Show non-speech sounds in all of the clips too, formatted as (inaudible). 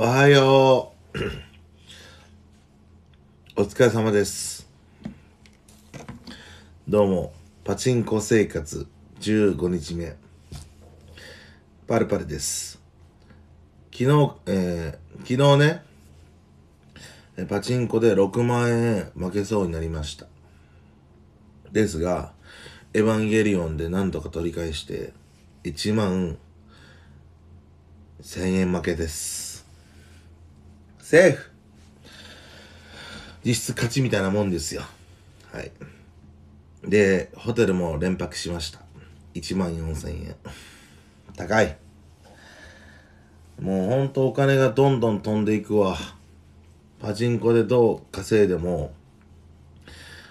おはよう。(clears throat) お疲れ様です。どうも、パチンコ生活15日目、パルパルです。昨日、えー、昨日ね、パチンコで6万円負けそうになりました。ですが、エヴァンゲリオンで何とか取り返して、1万1000円負けです。セーフ実質勝ちみたいなもんですよ。はい。で、ホテルも連泊しました。1万4000円。高い。もうほんとお金がどんどん飛んでいくわ。パチンコでどう稼いでも、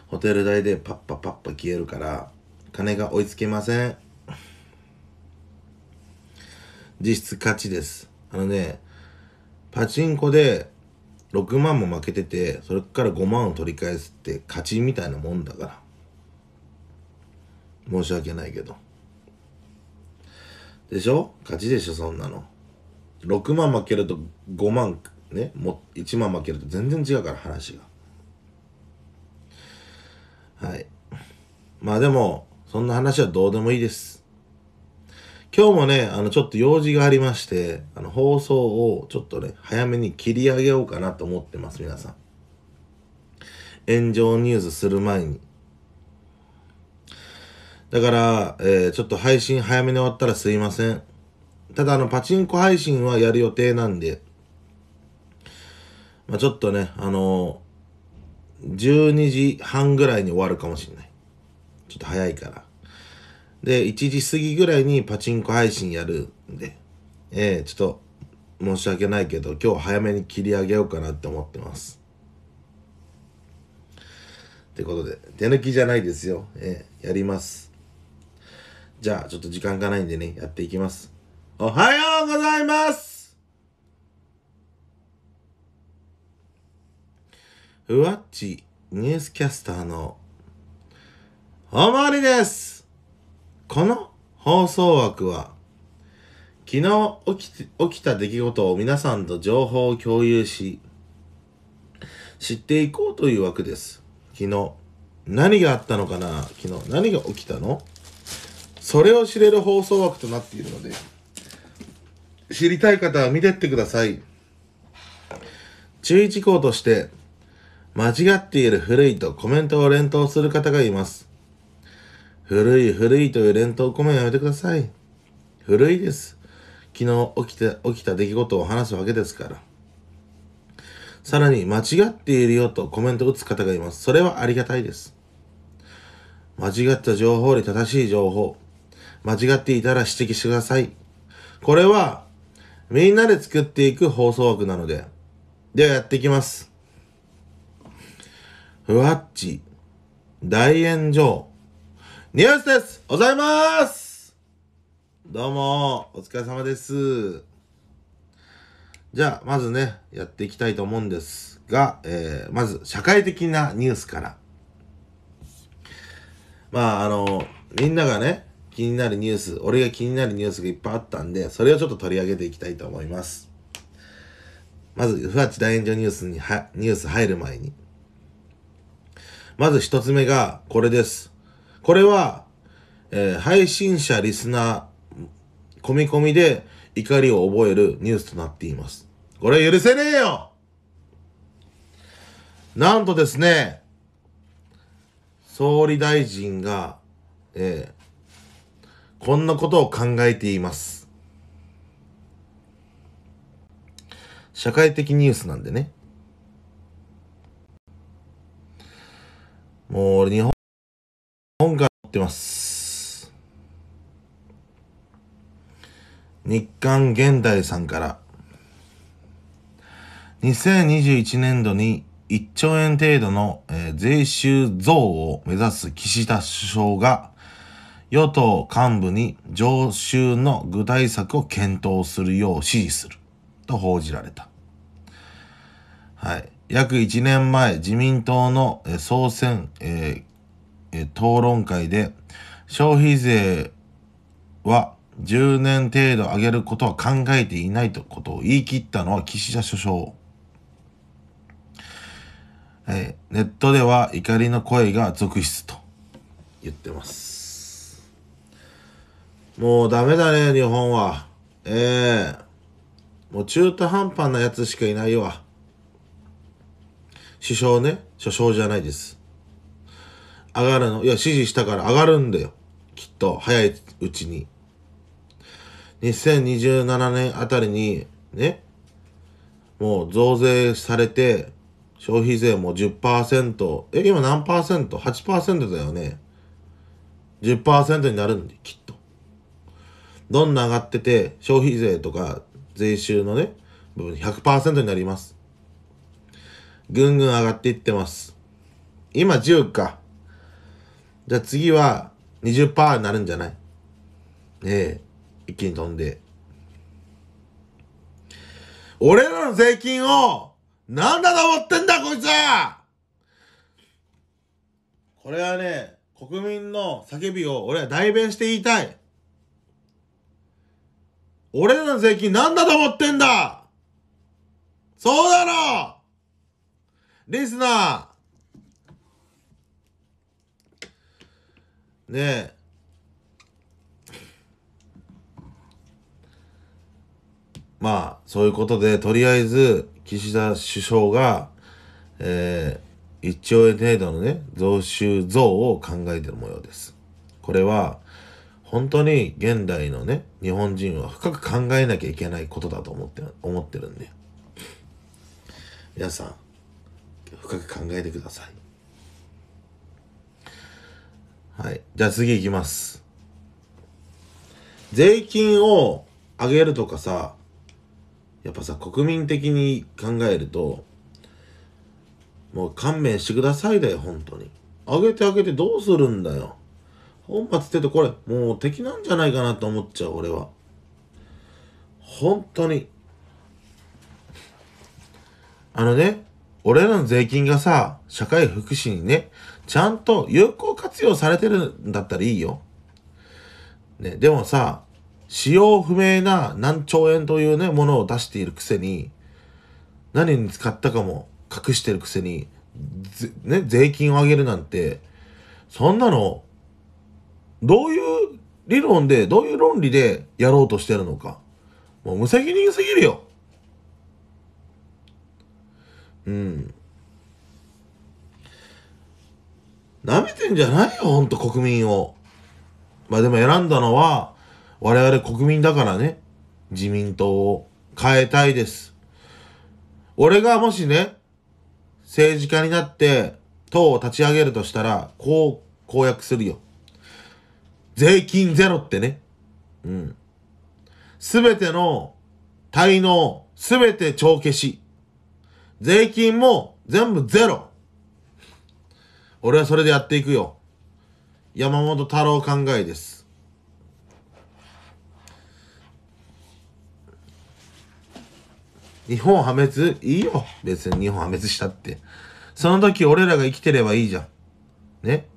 ホテル代でパッパパッパ消えるから、金が追いつけません。実質勝ちです。あのね、パチンコで6万も負けてて、それから5万を取り返すって勝ちみたいなもんだから。申し訳ないけど。でしょ勝ちでしょ、そんなの。6万負けると5万、ね、も1万負けると全然違うから、話が。はい。まあでも、そんな話はどうでもいいです。今日もね、あの、ちょっと用事がありまして、あの、放送をちょっとね、早めに切り上げようかなと思ってます、皆さん。炎上ニュースする前に。だから、えー、ちょっと配信早めに終わったらすいません。ただ、あの、パチンコ配信はやる予定なんで、まあ、ちょっとね、あのー、12時半ぐらいに終わるかもしれない。ちょっと早いから。で、1時過ぎぐらいにパチンコ配信やるんで、えー、ちょっと申し訳ないけど、今日早めに切り上げようかなって思ってます。ってことで、手抜きじゃないですよ。えー、やります。じゃあ、ちょっと時間がないんでね、やっていきます。おはようございますふわっちニュースキャスターの、おまわりですこの放送枠は、昨日起き起きた出来事を皆さんと情報を共有し、知っていこうという枠です。昨日。何があったのかな昨日。何が起きたのそれを知れる放送枠となっているので、知りたい方は見てってください。注意事項として、間違っている古いとコメントを連投する方がいます。古い古いという連投コメントやめてください。古いです。昨日起きて、起きた出来事を話すわけですから。さらに、間違っているよとコメントを打つ方がいます。それはありがたいです。間違った情報より正しい情報。間違っていたら指摘してください。これは、みんなで作っていく放送枠なので。ではやっていきます。ふわっち、大炎上。ニュースですございますどうも、お疲れ様です。じゃあ、まずね、やっていきたいと思うんですが、えー、まず、社会的なニュースから。まあ、あの、みんながね、気になるニュース、俺が気になるニュースがいっぱいあったんで、それをちょっと取り上げていきたいと思います。まず、不わち大炎上ニュースには、ニュース入る前に。まず一つ目が、これです。これは、えー、配信者、リスナー、込み込みで怒りを覚えるニュースとなっています。これ許せねえよなんとですね、総理大臣が、えー、こんなことを考えています。社会的ニュースなんでね。もう俺日本ってます。日刊現代さんから、2021年度に1兆円程度の、え税収増を目指す岸田首相が、与党幹部に常習の具体策を検討するよう指示すると報じられた。はい。約1年前、自民党の総選、えー、え討論会で消費税は10年程度上げることは考えていないとことを言い切ったのは岸田首相。えー、ネットでは怒りの声が続出と言ってます。もうダメだね、日本は。ええー、もう中途半端なやつしかいないわ。首相ね、首相じゃないです。上がるのいや、指示したから上がるんだよ。きっと、早いうちに。2027年あたりに、ね、もう増税されて、消費税も10%、え、今何 %?8% だよね。10%になるんで、きっと。どんな上がってて、消費税とか税収のね、部分100%になります。ぐんぐん上がっていってます。今10か。じゃあ次は20%になるんじゃないねえ、一気に飛んで。俺らの税金を、なんだと思ってんだ、こいつはこれはね、国民の叫びを俺は代弁して言いたい。俺らの税金なんだと思ってんだそうだろリスナーねえ。まあ、そういうことで、とりあえず、岸田首相が、えー、1兆円程度のね、増収増を考えてる模様です。これは、本当に現代のね、日本人は深く考えなきゃいけないことだと思って、思ってるんで。皆さん、深く考えてください。はい。じゃあ次行きます。税金を上げるとかさ、やっぱさ、国民的に考えると、もう勘弁してくださいだよ、本当に。上げて上げてどうするんだよ。本末って言うとこれ、もう敵なんじゃないかなと思っちゃう、俺は。本当に。あのね、俺らの税金がさ、社会福祉にね、ちゃんと有効活用されてるんだったらいいよ。ね、でもさ、使用不明な何兆円というね、ものを出しているくせに、何に使ったかも隠してるくせに、ね、税金を上げるなんて、そんなの、どういう理論で、どういう論理でやろうとしてるのか。もう無責任すぎるよ。うん。舐めてんじゃないよ、ほんと国民を。まあでも選んだのは、我々国民だからね、自民党を変えたいです。俺がもしね、政治家になって党を立ち上げるとしたら、こう公約するよ。税金ゼロってね。うん。すべての滞納、すべて帳消し。税金も全部ゼロ。俺はそれでやっていくよ。山本太郎考えです。日本破滅いいよ。別に日本破滅したって。その時俺らが生きてればいいじゃん。ね。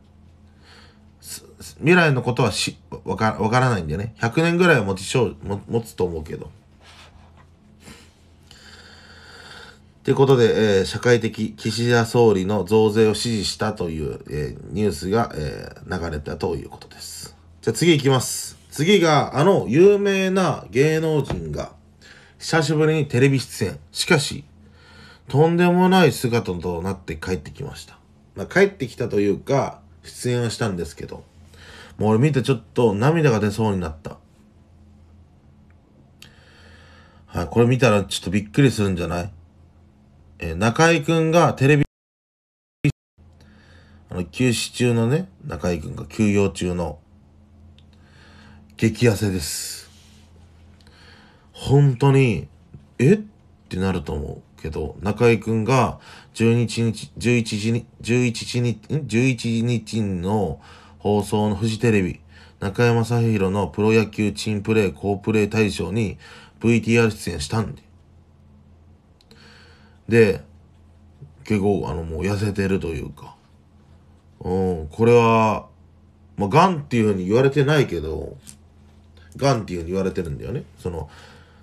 未来のことはし、わからないんだよね。100年ぐらいは持ちしょう、持つと思うけど。ということで、えー、社会的岸田総理の増税を支持したという、えー、ニュースが、えー、流れたということです。じゃあ次行きます。次が、あの有名な芸能人が久しぶりにテレビ出演。しかし、とんでもない姿となって帰ってきました。まあ、帰ってきたというか、出演はしたんですけど、もう俺見てちょっと涙が出そうになった。はい、これ見たらちょっとびっくりするんじゃないえー、中居くんがテレビ、あの、休止中のね、中居くんが休養中の、激痩せです。本当に、えってなると思うけど、中居くんが11日、11時に、11日11日の放送のフジテレビ、中山ひ宏のプロ野球チプレー好プレー大賞に VTR 出演したんで。で、結構、あの、もう痩せてるというか、うん、これは、まあ、癌っていうふうに言われてないけど、癌っていうふうに言われてるんだよね。その、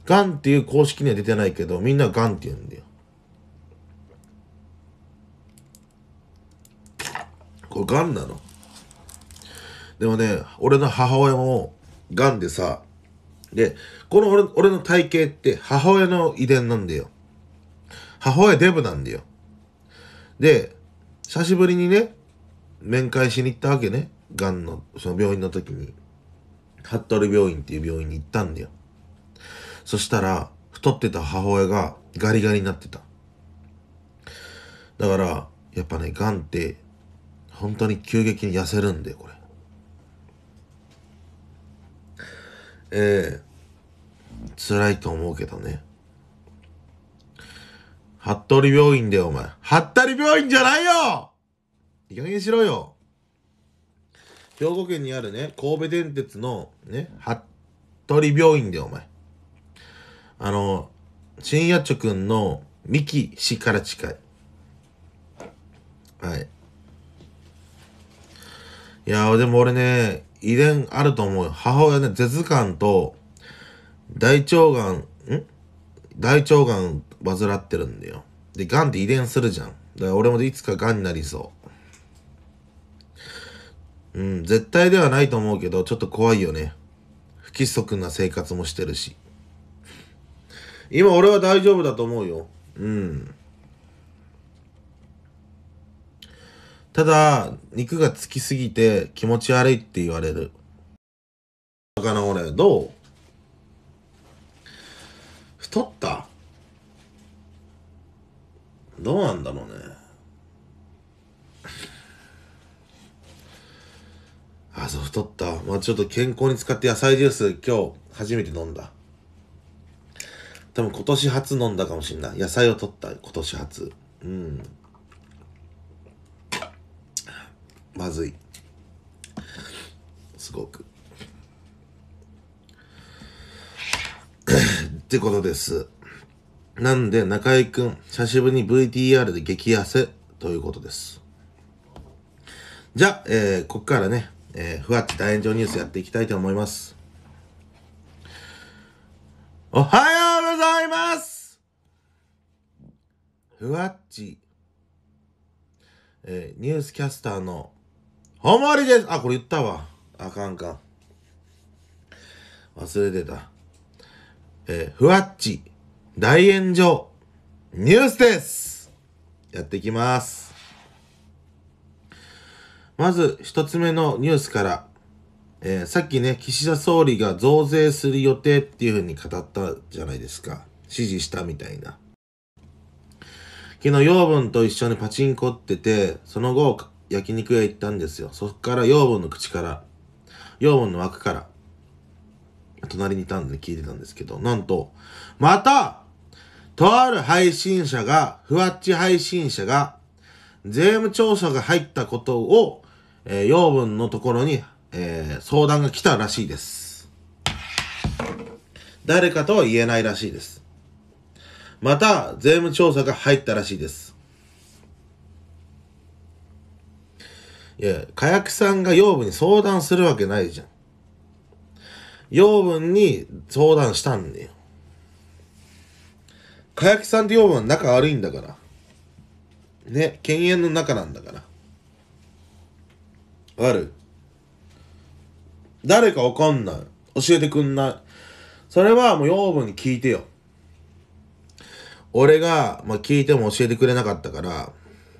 癌っていう公式には出てないけど、みんな癌って言うんだよ。これ癌なの。でもね、俺の母親も癌でさ、で、この俺俺の体型って母親の遺伝なんだよ。母親デブなんだよ。で、久しぶりにね、面会しに行ったわけね。がんの、その病院の時に。服部病院っていう病院に行ったんだよ。そしたら、太ってた母親がガリガリになってた。だから、やっぱね、がんって、本当に急激に痩せるんだよ、これ。ええー、辛いと思うけどね。服部病院だよ、お前。服部病院じゃないよいい加減しろよ。兵庫県にあるね、神戸電鉄のね、服部病院だよ、お前。あの、新八丁くんの三木氏から近い。はい。いやでも俺ね、遺伝あると思うよ。母親ね、舌がと、大腸がん、ん大腸がん患ってるんだよ。で、ガって遺伝するじゃん。だから俺もいつかがんになりそう。うん、絶対ではないと思うけど、ちょっと怖いよね。不規則な生活もしてるし。今俺は大丈夫だと思うよ。うん。ただ、肉がつきすぎて気持ち悪いって言われる。だかな俺、どう太ったどうなんだろうね。あ、そう、太った。まあ、ちょっと健康に使って野菜ジュース今日初めて飲んだ。多分今年初飲んだかもしんない。野菜を取った、今年初。うん。まずい。すごく。ってことです。なんで、中井くん、久しぶりに VTR で激痩せということです。じゃあ、えー、ここからね、えー、ふわっち大炎上ニュースやっていきたいと思います。おはようございますふわっち、えー、ニュースキャスターの、ほもりですあ、これ言ったわ。あかんかん。忘れてた。えー、ふわっち、大炎上ニュースですやっていきます。まず一つ目のニュースから、えー、さっきね、岸田総理が増税する予定っていうふうに語ったじゃないですか。指示したみたいな。昨日、養分と一緒にパチンコってて、その後、焼肉屋行ったんですよ。そっから養分の口から、養分の枠から、隣にいたんで聞いてたんですけど、なんと、またとある配信者が、ふわっち配信者が、税務調査が入ったことを、えー、養分のところに、えー、相談が来たらしいです。誰かとは言えないらしいです。また、税務調査が入ったらしいです。いや、火薬さんが養分に相談するわけないじゃん。養分に相談したんだよ。かやきさんって呼ぶのは仲悪いんだから。ね、犬猿の仲なんだから。わる誰かわかんない。教えてくんない。それはもう養分に聞いてよ。俺が、まあ、聞いても教えてくれなかったから、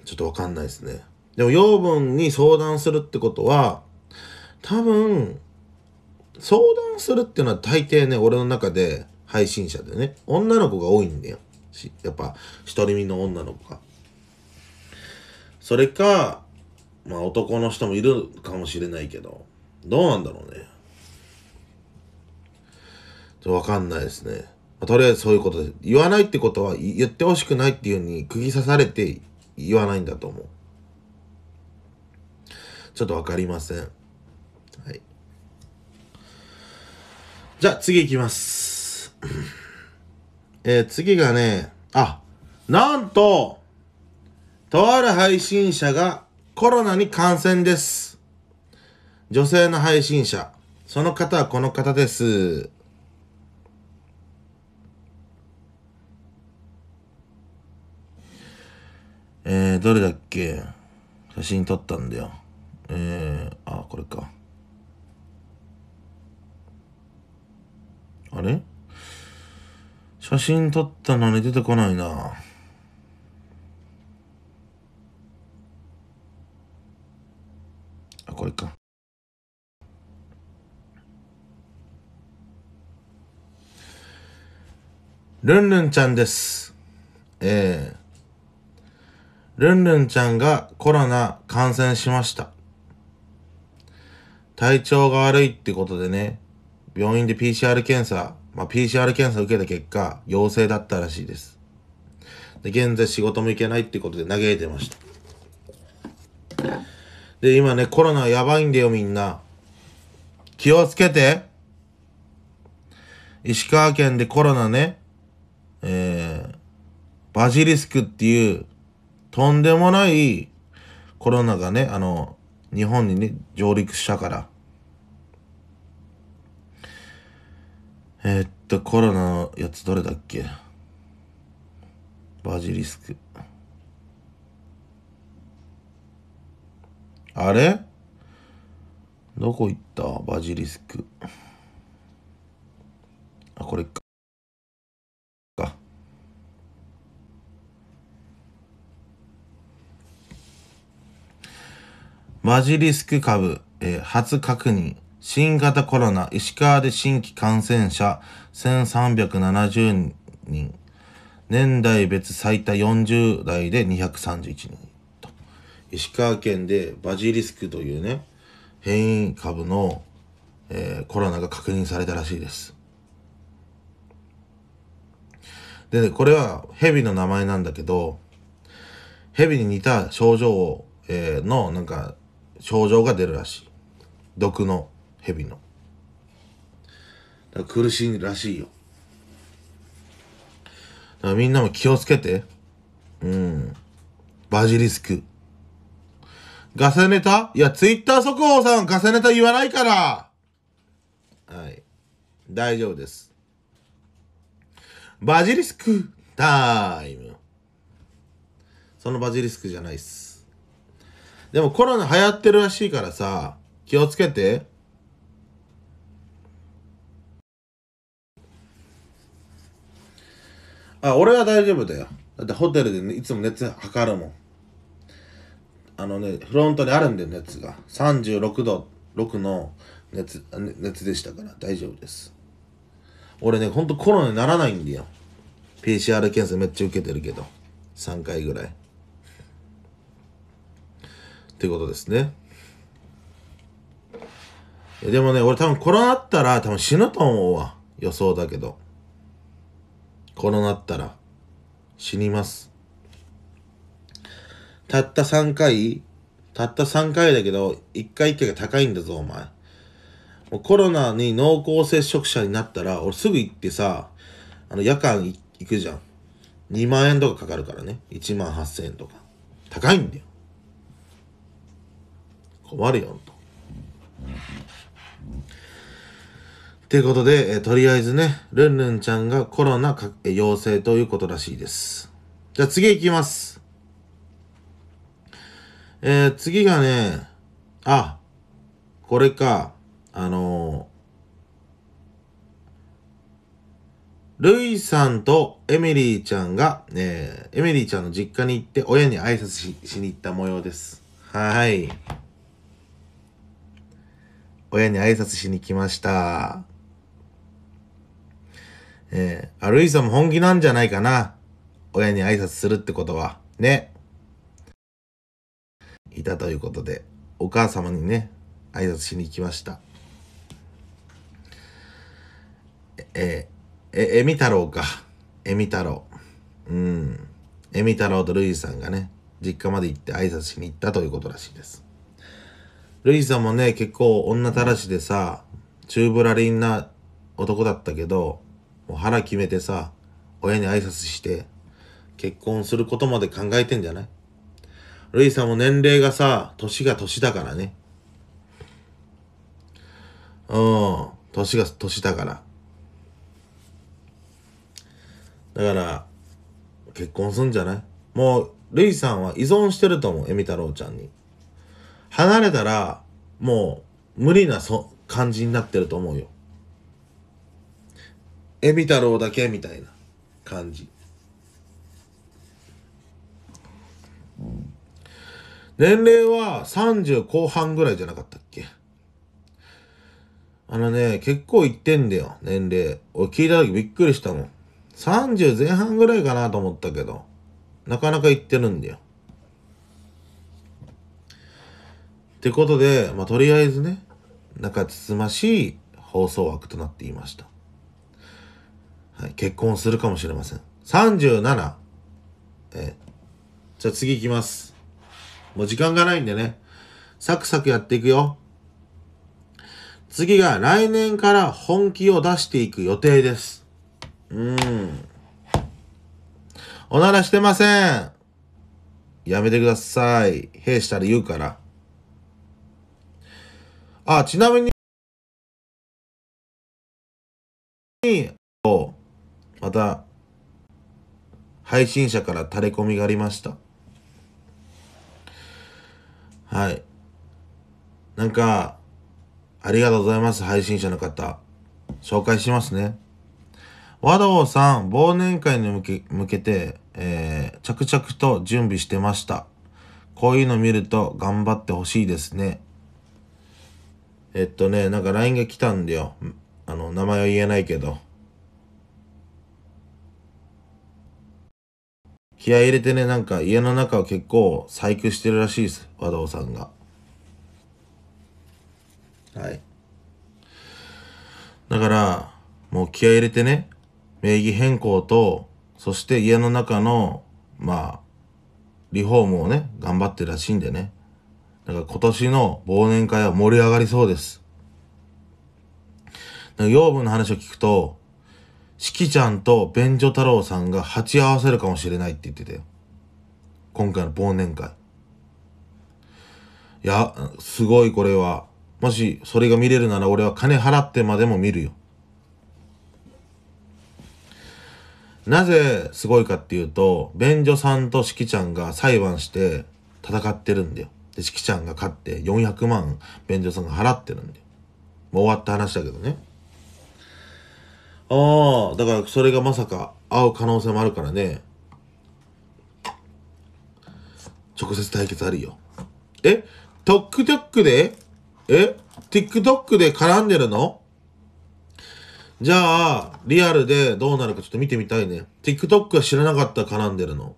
ちょっとわかんないですね。でも養分に相談するってことは、多分、相談するっていうのは大抵ね、俺の中で配信者でね、女の子が多いんだよ。やっぱ独り身の女の子かそれか、まあ男の人もいるかもしれないけど、どうなんだろうね。ちょわかんないですね。まあ、とりあえずそういうことで言わないってことは言ってほしくないっていうふうに釘刺されて言わないんだと思う。ちょっとわかりません。はい。じゃあ次いきます。えー、次がね、あ、なんと、とある配信者がコロナに感染です。女性の配信者。その方はこの方です。えー、どれだっけ写真撮ったんだよ。えー、あ、これか。あれ写真撮ったのに出てこないな。あ、これか。ルンルンちゃんです。ええー、ルンルンちゃんがコロナ感染しました。体調が悪いってことでね、病院で PCR 検査まあ、PCR 検査受けた結果、陽性だったらしいです。で、現在仕事も行けないってことで嘆いてました。で、今ね、コロナやばいんだよみんな。気をつけて石川県でコロナね、えー、バジリスクっていう、とんでもないコロナがね、あの、日本にね、上陸したから。えー、っと、コロナのやつどれだっけバジリスク。あれどこ行ったバジリスク。あ、これか。マバジリスク株、えー、初確認。新型コロナ、石川で新規感染者1370人。年代別最多40代で231人と。石川県でバジリスクというね、変異株の、えー、コロナが確認されたらしいです。でね、これは蛇の名前なんだけど、蛇に似た症状を、えー、の、なんか、症状が出るらしい。毒の。蛇のだから苦しいらしいよだからみんなも気をつけてうんバジリスクガセネタいや、ツイッター速報さん、ガセネタ言わないから。はい。大丈夫です。バジリスクタイム。そのバジリスクじゃないっす。でもコロナ流行ってるらしいからさ、気をつけて。あ、俺は大丈夫だよ。だってホテルで、ね、いつも熱測るもん。あのね、フロントにあるんだよ、熱が。36度6の熱、熱でしたから大丈夫です。俺ね、ほんとコロナにならないんだよ。PCR 検査めっちゃ受けてるけど。3回ぐらい。ってことですね。でもね、俺多分コロナあったら多分死ぬと思うわ。予想だけど。こロなったら死にます。たった3回たった3回だけど、1回1回が高いんだぞ、お前。もうコロナに濃厚接触者になったら、俺すぐ行ってさ、あの、夜間行くじゃん。2万円とかかかるからね。1万8000円とか。高いんだよ。困るよ、と。ということで、えとりあえずね、ルンルンちゃんがコロナか陽性ということらしいです。じゃあ次行きます。えー、次がね、あ、これか、あのー、ルイさんとエミリーちゃんが、えー、エミリーちゃんの実家に行って親に挨拶ししに行った模様です。はい。親に挨拶しに来ました。えー、あ、ルイさんも本気なんじゃないかな。親に挨拶するってことは。ね。いたということで、お母様にね、挨拶しに行きました。え、え、えみ太郎か。えみ太郎。うん。えみ太郎とルイさんがね、実家まで行って挨拶しに行ったということらしいです。ルイさんもね、結構女たらしでさ、チューブラリンな男だったけど、もう腹決めてさ、親に挨拶して、結婚することまで考えてんじゃないルイさんも年齢がさ、年が年だからね。うん、年が年だから。だから、結婚すんじゃないもう、ルイさんは依存してると思う、エミ太郎ちゃんに。離れたら、もう、無理なそ感じになってると思うよ。エビ太郎だけみたいな感じ。年齢は30後半ぐらいじゃなかったっけあのね、結構いってんだよ、年齢。俺聞いた時びっくりしたもん。30前半ぐらいかなと思ったけど、なかなかいってるんだよ。ってことで、まあ、とりあえずね、なんかつつましい放送枠となっていました。はい、結婚するかもしれません。37。えじゃあ次行きます。もう時間がないんでね。サクサクやっていくよ。次が来年から本気を出していく予定です。うーん。おならしてません。やめてください。兵したら言うから。あ、ちなみに、また、配信者から垂れ込みがありました。はい。なんか、ありがとうございます、配信者の方。紹介しますね。和道さん、忘年会に向け向けて、えー、着々と準備してました。こういうの見ると頑張ってほしいですね。えっとね、なんか LINE が来たんだよ。あの、名前は言えないけど。気合入れてね、なんか家の中を結構細工してるらしいです。和道さんが。はい。だから、もう気合入れてね、名義変更と、そして家の中の、まあ、リフォームをね、頑張ってるらしいんでね。だから今年の忘年会は盛り上がりそうです。養分の話を聞くと、しきちゃんと便所太郎さんが鉢合わせるかもしれないって言ってたよ。今回の忘年会。いや、すごいこれは。もしそれが見れるなら俺は金払ってまでも見るよ。なぜすごいかっていうと、便所さんとしきちゃんが裁判して戦ってるんだよ。で、しきちゃんが勝って400万便所さんが払ってるんだよ。もう終わった話だけどね。ああ、だからそれがまさか会う可能性もあるからね。直接対決あるよ。え ?TikTok でえ ?TikTok で絡んでるのじゃあ、リアルでどうなるかちょっと見てみたいね。TikTok は知らなかった絡んでるの。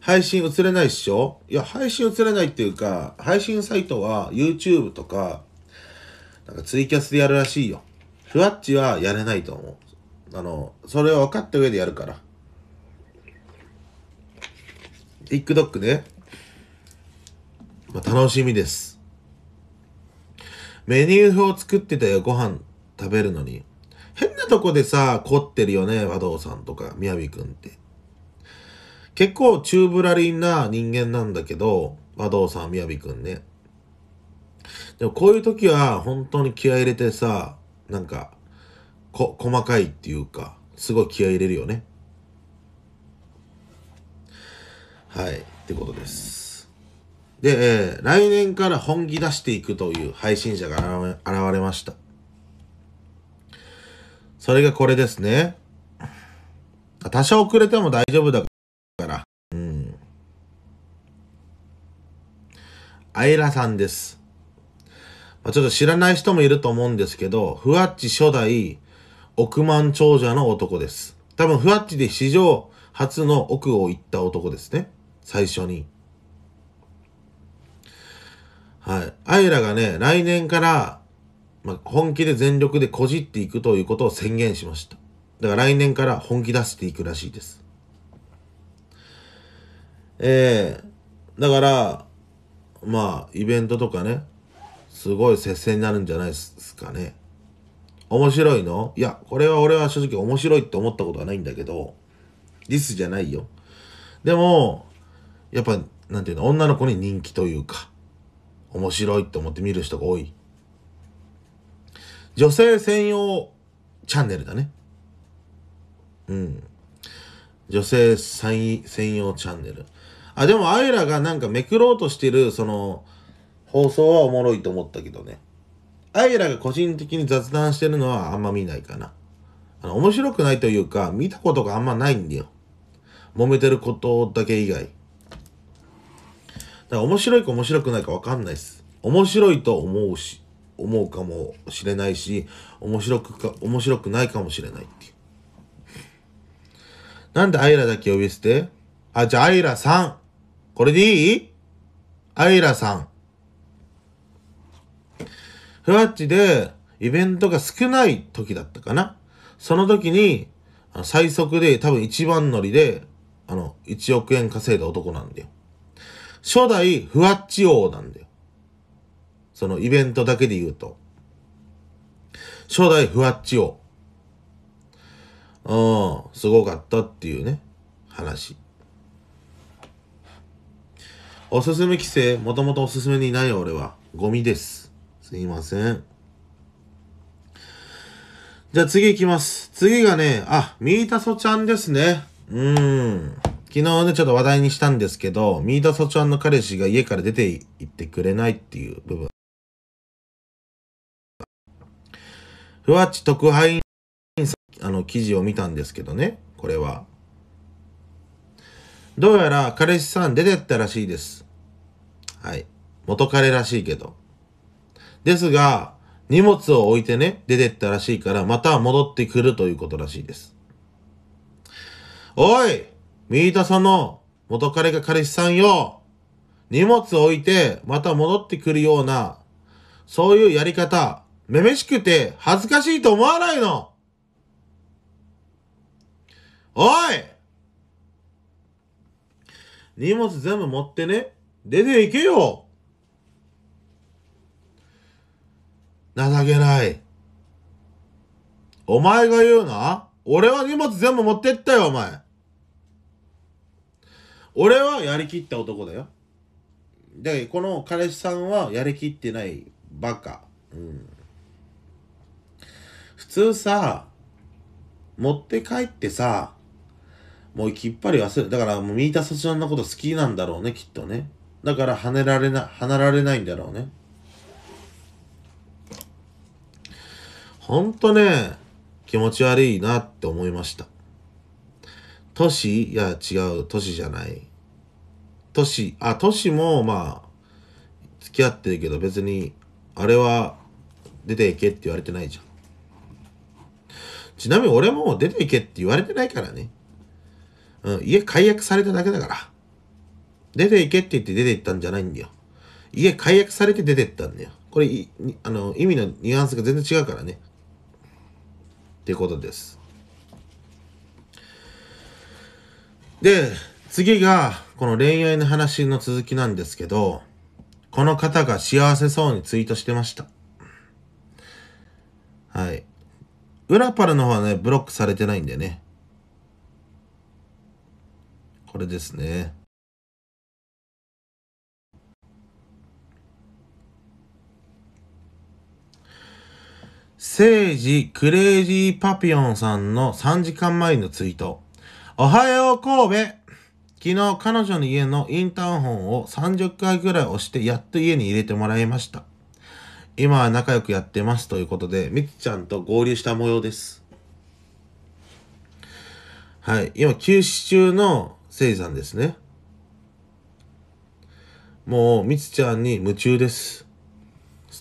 配信映れないっしょいや、配信映れないっていうか、配信サイトは YouTube とかなんかツイキャスでやるらしいよ。ふわっちはやれないと思う。あの、それを分かった上でやるから。TikTok ね。まあ、楽しみです。メニュー表作ってたよ、ご飯食べるのに。変なとこでさ、凝ってるよね、和道さんとか、みやびくんって。結構、チューブラリンな人間なんだけど、和道さん、みやびくんね。でもこういう時は本当に気合入れてさ、なんか、こ、細かいっていうか、すごい気合入れるよね。はい。ってことです。で、えー、来年から本気出していくという配信者が現れました。それがこれですね。多少遅れても大丈夫だから。うん。アイラさんです。あ、ちょっと知らない人もいると思うんですけど、ふわっち初代億万長者の男です。多分ふわっちで史上初の奥を行った男ですね。最初に。はい。アイラがね、来年から、ま本気で全力でこじっていくということを宣言しました。だから来年から本気出していくらしいです。ええー、だから、まあ、イベントとかね、すごい接戦になるんじゃないですかね。面白いのいや、これは俺は正直面白いって思ったことはないんだけど、リスじゃないよ。でも、やっぱ、なんていうの、女の子に人気というか、面白いって思って見る人が多い。女性専用チャンネルだね。うん。女性専用チャンネル。あ、でも、あイらがなんかめくろうとしてる、その、放送はおもろいと思ったけどね。アイラが個人的に雑談してるのはあんま見ないかな。あの、面白くないというか、見たことがあんまないんだよ。揉めてることだけ以外。だから面白いか面白くないかわかんないっす。面白いと思うし、思うかもしれないし、面白くか、面白くないかもしれないっていう。なんでアイラだけ呼び捨てあ、じゃあアイラさん。これでいいアイラさん。ふわっちでイベントが少ない時だったかな。その時に、最速で多分一番乗りで、あの、1億円稼いだ男なんだよ。初代ふわっち王なんだよ。そのイベントだけで言うと。初代ふわっち王。うん、すごかったっていうね、話。おすすめ規制、もともとおすすめにない俺は、ゴミです。すいません。じゃあ次行きます。次がね、あ、ミータソちゃんですね。うーん。昨日ね、ちょっと話題にしたんですけど、ミータソちゃんの彼氏が家から出て行ってくれないっていう部分。ふわっち特派員あの記事を見たんですけどね、これは。どうやら彼氏さん出てったらしいです。はい。元彼らしいけど。ですが、荷物を置いてね、出てったらしいから、また戻ってくるということらしいです。おい三田さんの元彼が彼氏さんよ荷物を置いて、また戻ってくるような、そういうやり方、めめしくて恥ずかしいと思わないのおい荷物全部持ってね、出て行けよ情けない。お前が言うな俺は荷物全部持ってったよ、お前。俺はやりきった男だよ。で、この彼氏さんはやりきってないバカ。うん。普通さ、持って帰ってさ、もうきっぱり忘れ、る。だからもうミータちチナのこと好きなんだろうね、きっとね。だから跳ねられな、離られないんだろうね。ほんとね、気持ち悪いなって思いました。都市いや、違う、都市じゃない。都市、あ、都市も、まあ、付き合ってるけど、別に、あれは、出ていけって言われてないじゃん。ちなみに俺も出ていけって言われてないからね。うん、家解約されただけだから。出ていけって言って出て行ったんじゃないんだよ。家解約されて出てったんだよ。これ、あの、意味のニュアンスが全然違うからね。っていうことです。で、次が、この恋愛の話の続きなんですけど、この方が幸せそうにツイートしてました。はい。裏パルの方はね、ブロックされてないんでね。これですね。聖治クレイジーパピヨンさんの3時間前のツイート。おはよう神戸昨日彼女の家のインターホンを30回ぐらい押してやっと家に入れてもらいました。今は仲良くやってますということで、みきちゃんと合流した模様です。はい。今、休止中のせいさんですね。もう、みつちゃんに夢中です。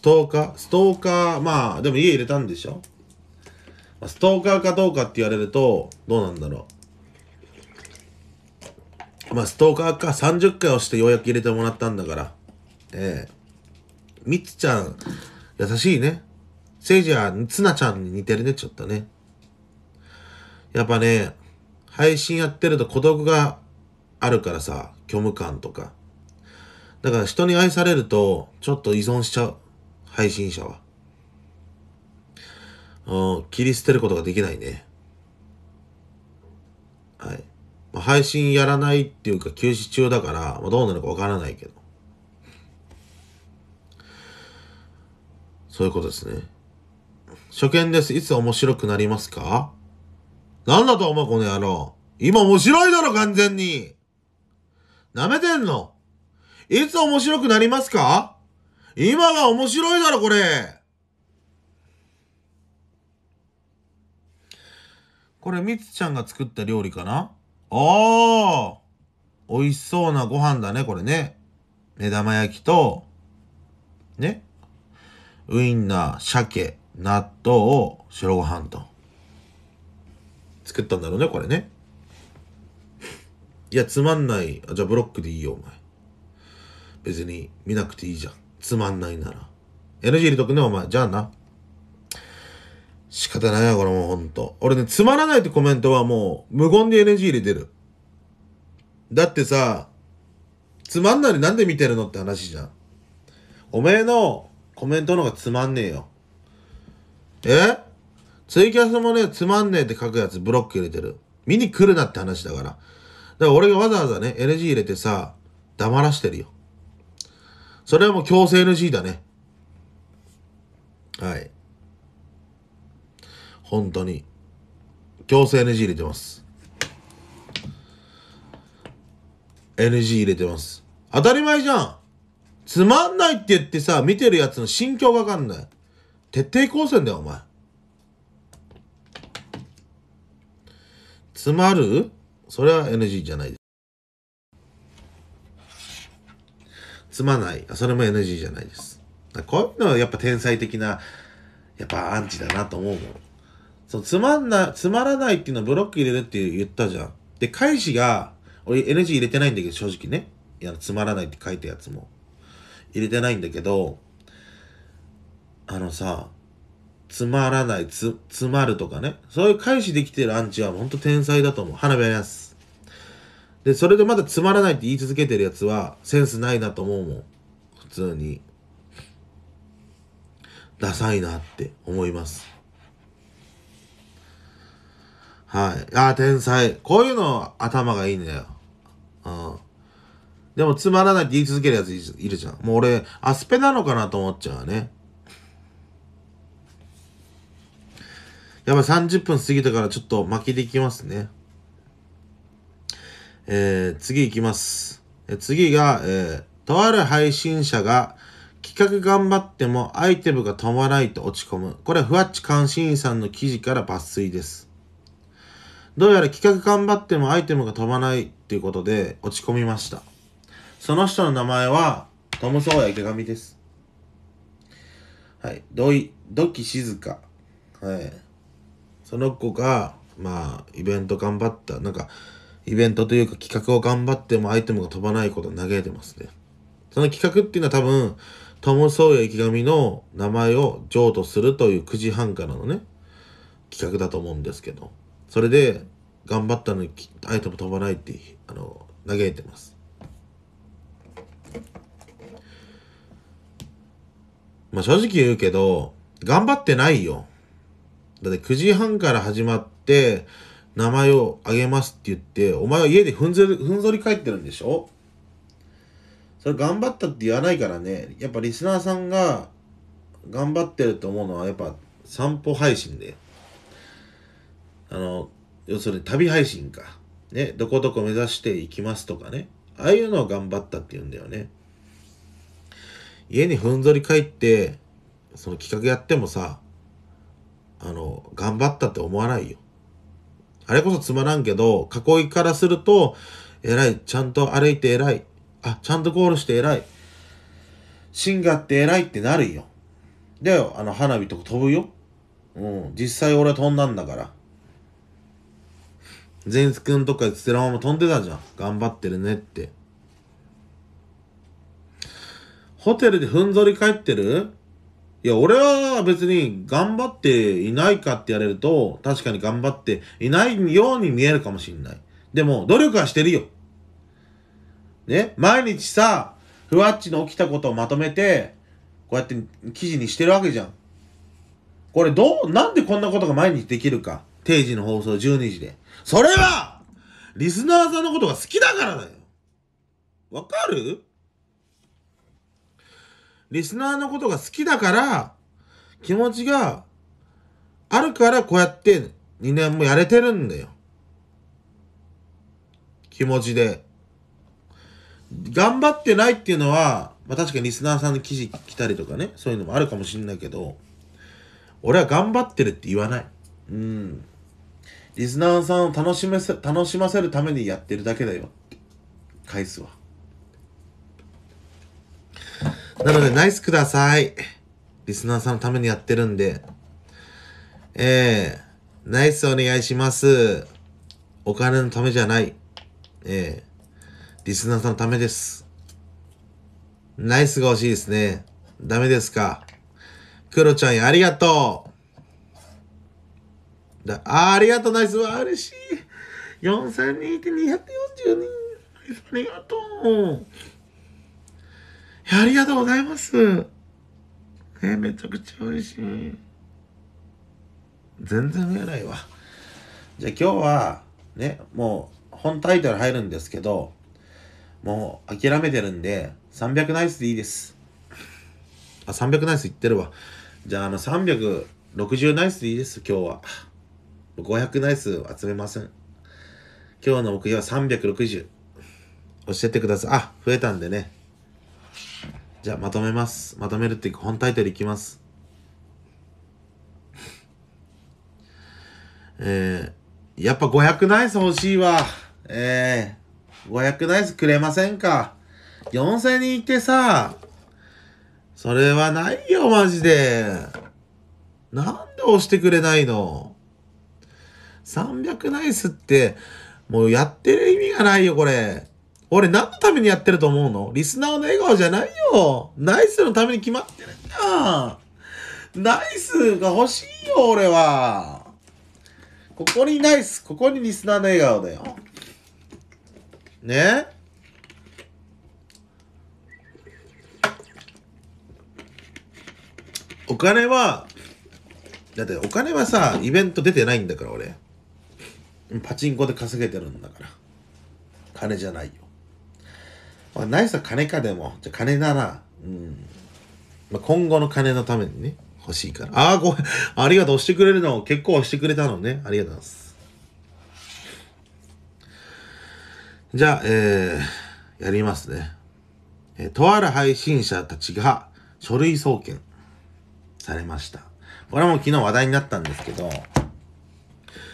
トーカーストーカー、まあ、でも家入れたんでしょストーカーかどうかって言われると、どうなんだろう。まあ、ストーカーか30回押してようやく入れてもらったんだから。ええみつちゃん、優しいね。せいじは、つなちゃんに似てるね、ちょっとね。やっぱね、配信やってると孤独があるからさ、虚無感とか。だから人に愛されると、ちょっと依存しちゃう。配信者は。うん、切り捨てることができないね。はい。まあ、配信やらないっていうか休止中だから、まあ、どうなるかわからないけど。そういうことですね。初見です。いつ面白くなりますかなんだと思う、この野郎。今面白いだろ、完全に。舐めてんの。いつ面白くなりますか今は面白いだろ、これ。これ、みつちゃんが作った料理かなああ美味しそうなご飯だね、これね。目玉焼きと、ね。ウインナー、鮭、納豆、白ご飯と。作ったんだろうね、これね。いや、つまんない。あ、じゃあブロックでいいよ、お前。別に見なくていいじゃん。つまんないなら。NG 入れとくね、お前。じゃあな。仕方ないよ、これもうほんと。俺ね、つまらないってコメントはもう、無言で NG 入れてる。だってさ、つまんないでなんで見てるのって話じゃん。おめえのコメントの方がつまんねえよ。えツイキャスもね、つまんねえって書くやつブロック入れてる。見に来るなって話だから。だから俺がわざわざね、NG 入れてさ、黙らしてるよ。それはもう強制 NG だね。はい。本当に。強制 NG 入れてます。NG 入れてます。当たり前じゃんつまんないって言ってさ、見てるやつの心境がわかんない。徹底抗戦だよ、お前。つまるそれは NG じゃないつまない。それも NG じゃないです。こういうのはやっぱ天才的な、やっぱアンチだなと思うもん。そのつまんな、つまらないっていうのはブロック入れるって言ったじゃん。で、返しが、俺 NG 入れてないんだけど、正直ね。いや、つまらないって書いたやつも。入れてないんだけど、あのさ、つまらない、つ、つまるとかね。そういう返しできてるアンチはほんと天才だと思う。花火あります。で、それでまだつまらないって言い続けてるやつは、センスないなと思うもん。普通に。ダサいなって思います。はい。ああ、天才。こういうの頭がいいんだよ。うん。でもつまらないって言い続けるやついるじゃん。もう俺、アスペなのかなと思っちゃうね。やばい、30分過ぎたからちょっと巻きでいきますね。えー、次いきます。え次が、えー、とある配信者が企画頑張ってもアイテムが止まないと落ち込む。これはふわっち監視員さんの記事から抜粋です。どうやら企画頑張ってもアイテムが飛ばないっていうことで落ち込みました。その人の名前はトム・ソーヤ池上です。はい。土井、土木静香。はい。その子が、まあ、イベント頑張った。なんか、イベントというか企画を頑張ってもアイテムが飛ばないことを嘆いてますね。その企画っていうのは多分、トム・ソーヤ池上の名前を譲渡するという9時半からのね、企画だと思うんですけど、それで頑張ったのにアイテム飛ばないって、あの、嘆いてます。まあ正直言うけど、頑張ってないよ。だって9時半から始まって、名前をあげますって言って、お前は家でふんぞり、ふんぞり返ってるんでしょそれ頑張ったって言わないからね、やっぱリスナーさんが頑張ってると思うのは、やっぱ散歩配信で、あの、要するに旅配信か。ね、どこどこ目指していきますとかね。ああいうのを頑張ったって言うんだよね。家にふんぞり返って、その企画やってもさ、あの、頑張ったって思わないよ。あれこそつまらんけど、囲いからすると、偉い。ちゃんと歩いて偉い。あ、ちゃんとゴールして偉い。芯があって偉いってなるよ。だよ、あの花火とか飛ぶよ。うん、実際俺飛んだんだから。前津くんとかステラマも飛んでたじゃん。頑張ってるねって。ホテルでふんぞり返ってるいや、俺は別に頑張っていないかって言われると、確かに頑張っていないように見えるかもしんない。でも、努力はしてるよ。ね、毎日さ、ふわっちの起きたことをまとめて、こうやって記事にしてるわけじゃん。これどう、なんでこんなことが毎日できるか。定時の放送12時で。それは、リスナーさんのことが好きだからだよ。わかるリスナーのことが好きだから、気持ちがあるからこうやって2年もやれてるんだよ。気持ちで。頑張ってないっていうのは、まあ確かにリスナーさんの記事来たりとかね、そういうのもあるかもしんないけど、俺は頑張ってるって言わない。うん。リスナーさんを楽しめせ、楽しませるためにやってるだけだよ返すわ。なので、ナイスください。リスナーさんのためにやってるんで。えー、ナイスお願いします。お金のためじゃない。えー、リスナーさんのためです。ナイスが欲しいですね。ダメですか。クロちゃんありがとう。だありがとう、ナイスは嬉しい。4 3 2 2 4 4人。ありがとう。ありがとうございます。ね、めちゃくちゃ美味しい。全然見えないわ。じゃあ今日は、ね、もう本タイトル入るんですけど、もう諦めてるんで、300ナイスでいいです。あ、300ナイスいってるわ。じゃあ、あの、360ナイスでいいです、今日は。500ナイス集めません。今日の目標は360。教えてください。あ、増えたんでね。じゃあまとめます。まとめるっていうか本タイトルいきます。えー、やっぱ500ナイス欲しいわ。えー、500ナイスくれませんか ?4000 人いてさ、それはないよ、マジで。なんで押してくれないの ?300 ナイスって、もうやってる意味がないよ、これ。俺何のためにやってると思うのリスナーの笑顔じゃないよ。ナイスのために決まってるじゃん。ナイスが欲しいよ、俺は。ここにナイス、ここにリスナーの笑顔だよ。ねお金は、だってお金はさ、イベント出てないんだから俺。パチンコで稼げてるんだから。金じゃないよ。まあ、ナイスは金かでも。じゃ金なら、うん。まあ、今後の金のためにね、欲しいから。ああ、ごめん。ありがとう。押してくれるの。結構押してくれたのね。ありがとうございます。じゃあ、えー、やりますね。えー、とある配信者たちが書類送検されました。これも昨日話題になったんですけど、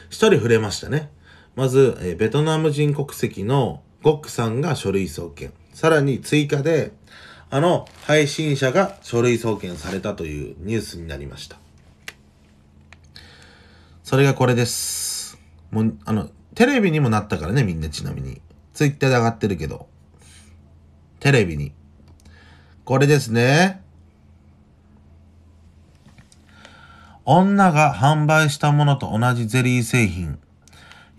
一人触れましたね。まず、えー、ベトナム人国籍のゴックさんが書類送検。さらに追加で、あの配信者が書類送検されたというニュースになりました。それがこれです。もう、あの、テレビにもなったからね、みんなちなみに。ツイッターで上がってるけど。テレビに。これですね。女が販売したものと同じゼリー製品。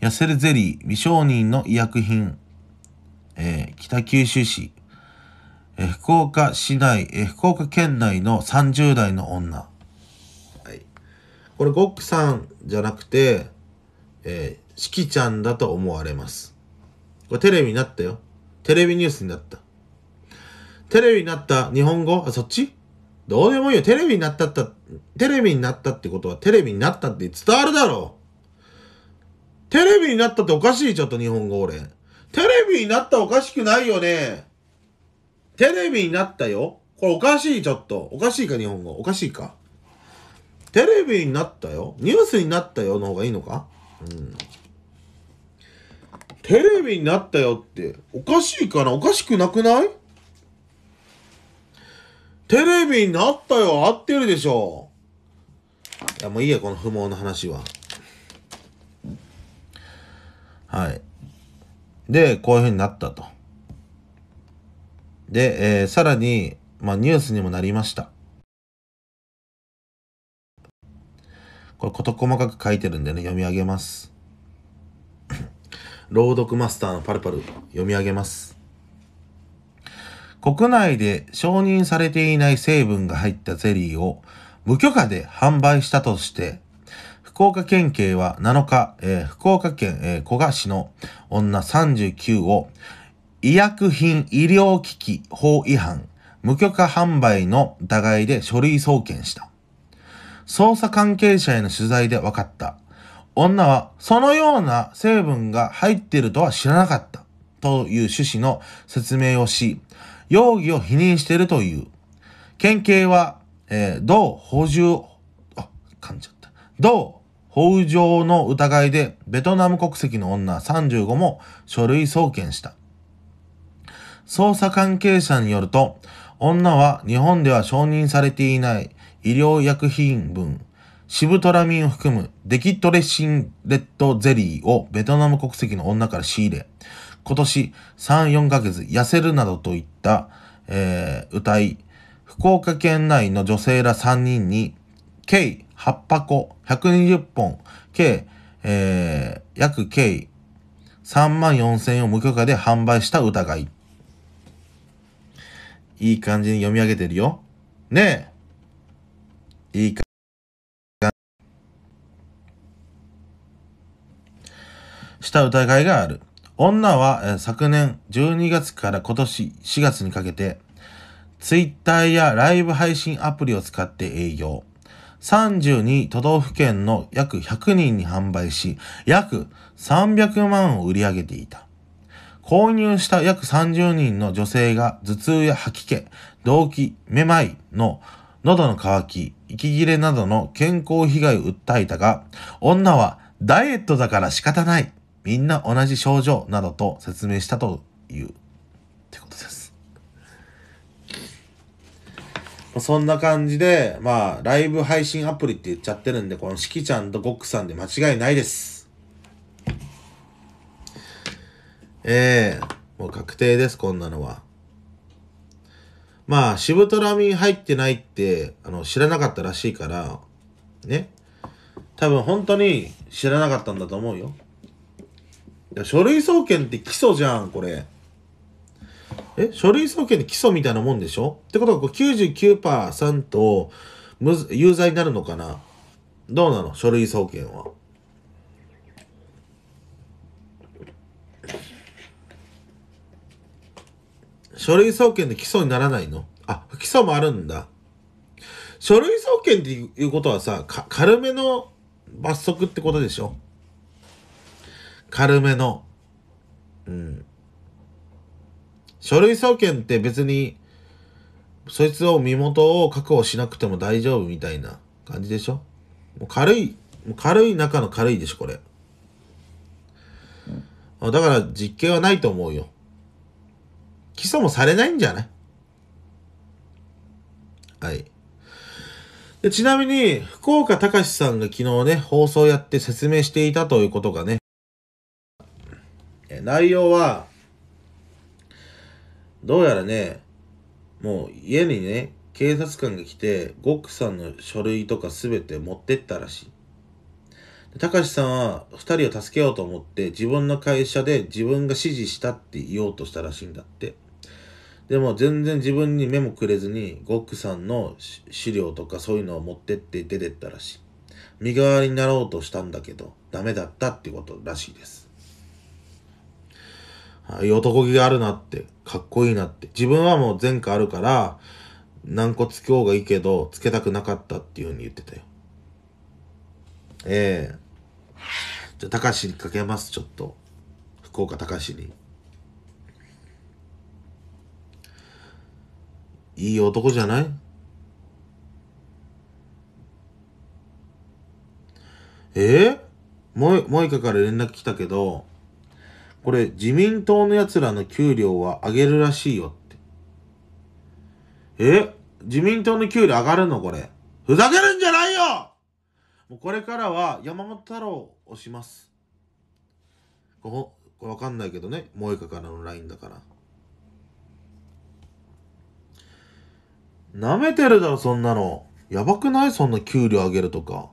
痩せるゼリー、未承認の医薬品。えー、北九州市、えー、福岡市内、えー、福岡県内の30代の女。はい。これ、ゴックさんじゃなくて、えー、しきちゃんだと思われます。これテレビになったよ。テレビニュースになった。テレビになった日本語あ、そっちどうでもいいよ。テレビになったった、テレビになったってことはテレビになったって伝わるだろう。テレビになったっておかしい、ちょっと日本語俺。テレビになったおかしくないよね。テレビになったよ。これおかしい、ちょっと。おかしいか、日本語。おかしいか。テレビになったよ。ニュースになったよの方がいいのかうん。テレビになったよって、おかしいかなおかしくなくないテレビになったよ合ってるでしょいや、もういいや、この不毛の話は。はい。で、こういうふうになったと。で、えー、さらに、まあ、ニュースにもなりました。これ、事細かく書いてるんでね、読み上げます。(coughs) 朗読マスターのパルパル、読み上げます。国内で承認されていない成分が入ったゼリーを無許可で販売したとして福岡県警は7日、えー、福岡県、えー、古賀市の女39を、医薬品医療機器法違反、無許可販売の疑いで書類送検した。捜査関係者への取材で分かった。女はそのような成分が入っているとは知らなかった。という趣旨の説明をし、容疑を否認しているという。県警は、えー、同補充、あ、噛んじゃった。同法上の疑いでベトナム国籍の女35も書類送検した。捜査関係者によると、女は日本では承認されていない医療薬品分、シブトラミンを含むデキトレシンレッドゼリーをベトナム国籍の女から仕入れ、今年3、4ヶ月痩せるなどといった、えー、歌い、福岡県内の女性ら3人に、計8箱120本、計、えー、約計3万4000円を無許可で販売した疑い。いい感じに読み上げてるよ。ねえ。いい感じ。した疑いがある。女は、え昨年12月から今年4月にかけて、ツイッターやライブ配信アプリを使って営業。32都道府県の約100人に販売し、約300万を売り上げていた。購入した約30人の女性が頭痛や吐き気、動悸、めまいの喉の渇き、息切れなどの健康被害を訴えたが、女はダイエットだから仕方ない。みんな同じ症状などと説明したという。ってことです。そんな感じで、まあ、ライブ配信アプリって言っちゃってるんで、このしきちゃんとごックさんで間違いないです。ええー、もう確定です、こんなのは。まあ、しぶとらみ入ってないって、あの、知らなかったらしいから、ね。多分本当に知らなかったんだと思うよ。書類送検って基礎じゃん、これ。え、書類送検で起訴みたいなもんでしょってことは、99%と有罪になるのかなどうなの書類送検は。書類送検で起訴にならないのあ、不起訴もあるんだ。書類送検っていうことはさ、軽めの罰則ってことでしょ軽めの。うん。書類送検って別に、そいつを身元を確保しなくても大丈夫みたいな感じでしょもう軽い、もう軽い中の軽いでしょ、これ。だから実刑はないと思うよ。起訴もされないんじゃないはい。でちなみに、福岡隆さんが昨日ね、放送やって説明していたということがね、内容は、どうやらね、もう家にね、警察官が来て、ゴックさんの書類とかすべて持ってったらしい。たかしさんは2人を助けようと思って自分の会社で自分が指示したって言おうとしたらしいんだって。でも全然自分に目もくれずにゴックさんの資料とかそういうのを持ってって出てったらしい。身代わりになろうとしたんだけどダメだったってことらしいです。あ男気があるなって、かっこいいなって。自分はもう前科あるから、軟骨強がいいけど、つけたくなかったっていうふうに言ってたよ。ええー、じゃあ、たかしにかけます、ちょっと。福岡たかしに。いい男じゃないええー、もう、もう一回から連絡来たけど、これ自民党の奴らの給料は上げるらしいよって。え自民党の給料上がるのこれ。ふざけるんじゃないよもうこれからは山本太郎をします。ここわかんないけどね。萌えかからのラインだから。なめてるだろ、そんなの。やばくないそんな給料上げるとか。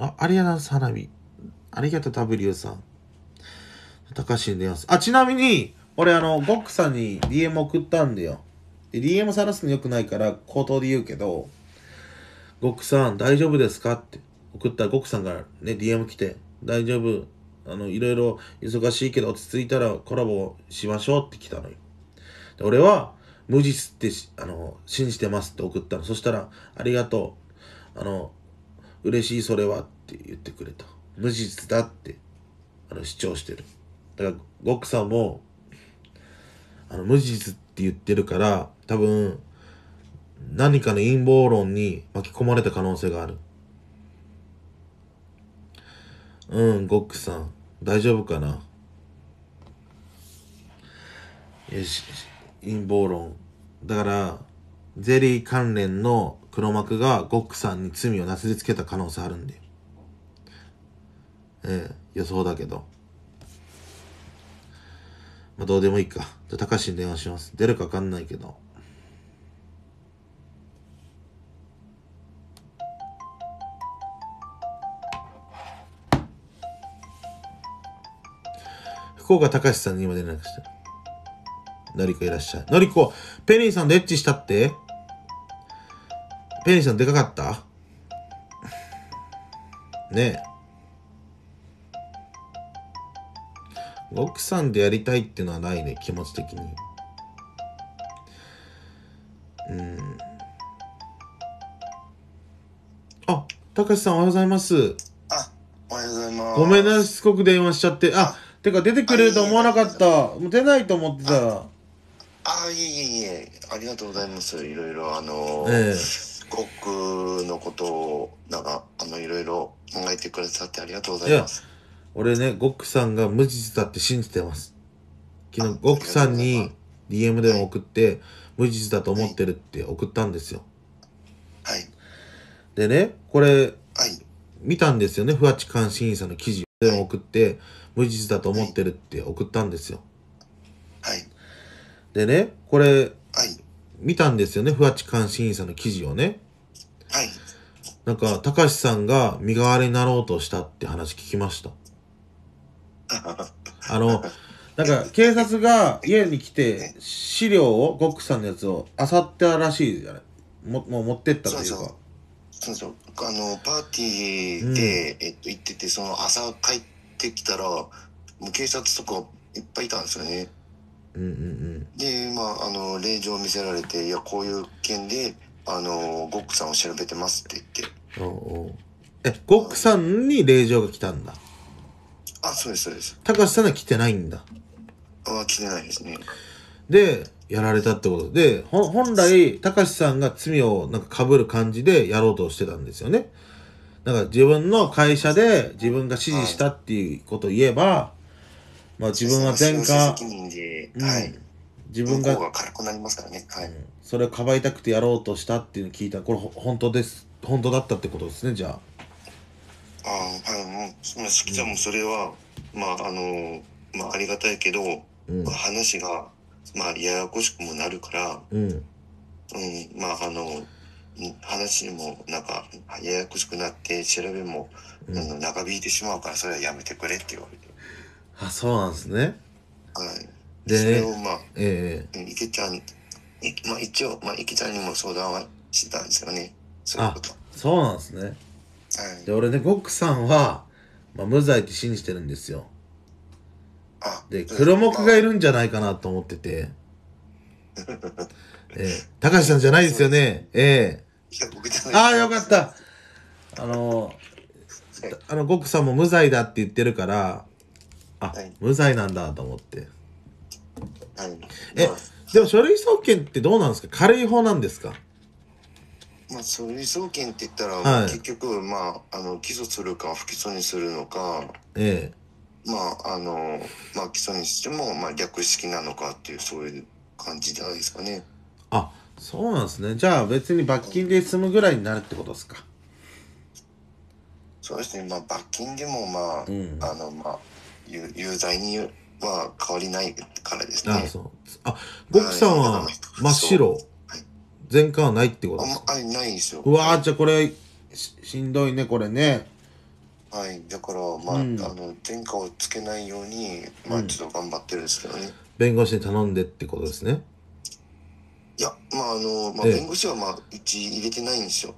あ、ありがとうサざいありがとう、W さん。高橋んでます。あ、ちなみに、俺、あの、ゴックさんに DM 送ったんだよ。で、DM さらすの良くないから、口頭で言うけど、ゴックさん、大丈夫ですかって送ったら、ゴックさんからね、DM 来て、大丈夫。あの、いろいろ忙しいけど、落ち着いたらコラボしましょうって来たのよ。で、俺は、無実ってあの、信じてますって送ったの。そしたら、ありがとう。あの、嬉しいそれはって言ってくれた。無実だってあの主張してる。だから、ゴックさんも、あの、無実って言ってるから、多分、何かの陰謀論に巻き込まれた可能性がある。うん、ゴックさん、大丈夫かなよし、陰謀論。だから、ゼリー関連の黒幕がゴックさんに罪をなすりつけた可能性あるんで。ええ、予想だけど。まあ、どうでもいいか。じゃあ、たかしに電話します。出るかわかんないけど。福岡隆さんに今連絡してのりこいらっしゃい。のりこ、ペニーさんとエッチしたってペンションでかかったねえ。奥さんでやりたいっていうのはないね、気持ち的に。うん。あ、たかしさんおはようございます。あ、おはようございます。ごめんなさい、すごく電話しちゃって。あ、てか出てくれると思わなかった。もう出ないと思ってたら。あ、いえいえいえ、ありがとうございます。いろいろ、あのー、ええ国のことをなんかあのいろいろ考えてくれさってありがとうございます俺ねゴックさんが無実だって信じてます昨日ゴックさんに DM で送って、はい、無実だと思ってるって送ったんですよはいでねこれ、はい、見たんですよね不監視員審査の記事で送って、はい、無実だと思ってるって送ったんですよはいでねこれ見たんですよね、不わち監視員の記事をね。はい。なんか、たかしさんが身代わりになろうとしたって話聞きました。(laughs) あの、なんか、警察が家に来て、資料を、ゴックさんのやつを、あさったらしいじゃないも、もう持ってったっていうか。そうそうそうそうあのパーティーで、うん、えっと、行っててその朝帰ってきたらもう警察とかいっぱいいたんですよねうんうんうん、でまああの令状を見せられて「いやこういう件であのゴックさんを調べてます」って言っておうおうえゴックさんに令状が来たんだ「あそうですそうです高橋さんは来てないんだあ来てないですねでやられたってことでほ本来高橋さんが罪をなんか被る感じでやろうとしてたんですよねだから自分の会社で自分が指示したっていうことを言えば、まあ自分は前科、うん、はい、自分がが軽くなりますからね、はい、うん、それをかばいたくてやろうとしたっていうのを聞いたこれ本当です本当だったってことですねじゃあ。あはいもう、まあ、しきちゃんもそれは、まああのまあありがたいけど、まあ、話がまあややこしくもなるから、うん、うん、まああの話もなんかややこしくなって調べも、うん、長引いてしまうからそれはやめてくれって言われて。あそうなんですねはいでそれをまあええいけちゃんまあ一応まあいけちゃんにも相談はしてたんですよねそういうことそうなんですねはいで俺ねゴックさんは、まあ、無罪って信じてるんですよあで黒幕がいるんじゃないかなと思っててええ高橋さんじゃないですよねええいや僕じゃないああよかったあのあの、ゴックさんも無罪だって言ってるから、あ、はい、無罪なんだと思って。はい。え、まあ、でも書類送検ってどうなんですか軽い方なんですかまあ、書類送検って言ったら、はい、結局、まあ、あの、起訴するか不起訴にするのか、ええ。まあ、あの、まあ、起訴にしても、まあ、略式なのかっていう、そういう感じじゃないですかね。あ、そうなんですね。じゃあ、別に罰金で済むぐらいになるってことですか。そうですね、まあ、罰金でも、まあ、うん、あの、まあ、有有罪には変わりないからですね。あそうあ、ゴクさんは真っ白。全巻、はないってことですかあないですよ。うわー、じゃあこれし、しんどいね、これね。はい、だから、まあ、うん、あの、天下をつけないように、まあ、ちょっと頑張ってるんですけどね。うん、弁護士に頼んでってことですね。いや、まあ、あの、まあ、弁護士は、まあ、うち入れてないんですよ。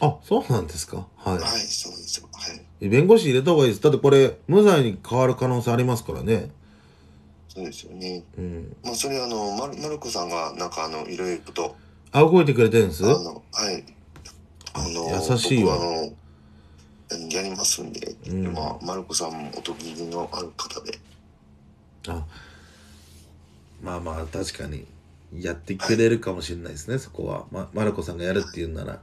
あ、そうなんですか。はい。はい、そうなんですよ。はい。弁護士入れた方がいいです。だってこれ、無罪に変わる可能性ありますからね。そうですよね。うん。まあ、それあの、まる、まるこさんが、なんかあの、いろいろと。あ、動いてくれてるんですはい。あの、優しいわ。やりますんで、うん、まあ、まるこさんもおとぎのある方で。あ、まあまあ、確かに。やってくれるかもしれないですね、はい、そこは。ま、まるこさんがやるっていうなら。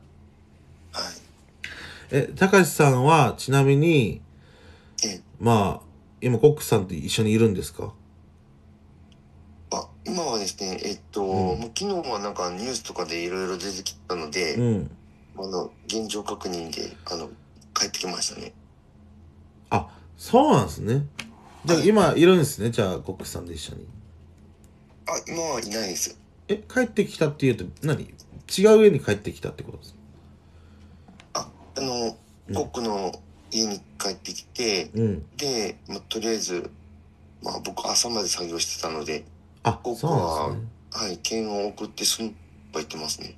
え、たかしさんは、ちなみに、まあ、今、コックさんと一緒にいるんですかあ今はですね、えっと、うん、もう昨日はなんかニュースとかでいろいろ出てきたので、うん、あの、現状確認で、あの、帰ってきましたね。あ、そうなんですね。じゃあ、今いるんですね、じゃあ、コックさんと一緒に。あ、今はいないです。え、帰ってきたっていうと何、違う家に帰ってきたってことですあのコックの家に帰ってきて、うん、で、まあ、とりあえず、まあ、僕朝まで作業してたのであコックは、ね、はい券を送ってすん場行ってますね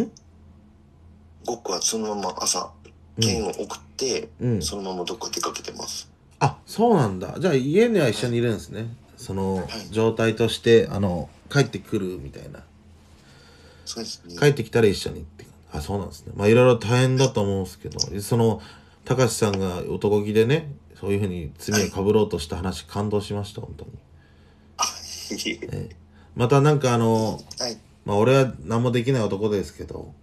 んコックはそのまま朝券を送って、うん、そのままどっか出かけてますあそうなんだじゃあ家には一緒にいるんですね、はい、その状態としてあの帰ってくるみたいなそうですね帰ってきたら一緒にってあそうなんですねまあいろいろ大変だと思うんですけどそのたかしさんが男気でねそういうふうに罪をかぶろうとした話、はい、感動しました本当にあいい、えまたなんかあの、はい、まあ俺は何もできない男ですけど、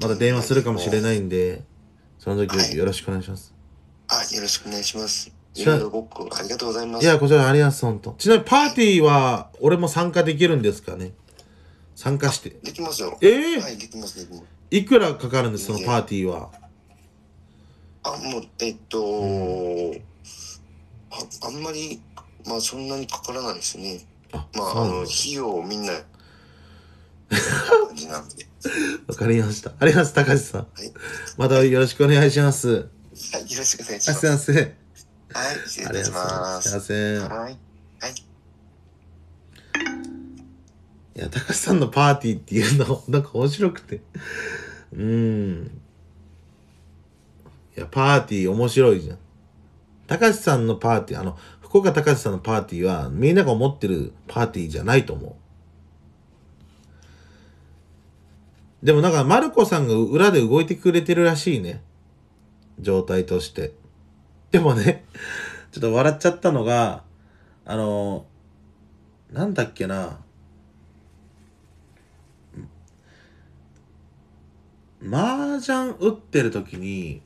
また電話するかもしれないんでその時よろしくお願いします、はい、あよろしくお願いしますいろいありがとうございますいやこちらありがとう本当ちなみにパーティーは俺も参加できるんですかね参加してできますよええー、はいできますできますいくらかかるんですそのパーティーはあもうえっと、うん、ああんまりまあそんなにかからないですねあまああの費用をみんなわかりましたあります高橋さん、はい、またよろしくお願いしますはいよろしくお願いしますすいませんはい失礼しますすいませんはいいや、かしさんのパーティーっていうの、(laughs) なんか面白くて。うん。いや、パーティー面白いじゃん。かしさんのパーティー、あの、福岡かしさんのパーティーは、みんなが思ってるパーティーじゃないと思う。でもなんか、まるこさんが裏で動いてくれてるらしいね。状態として。でもね、ちょっと笑っちゃったのが、あの、なんだっけな。麻雀打ってる時に、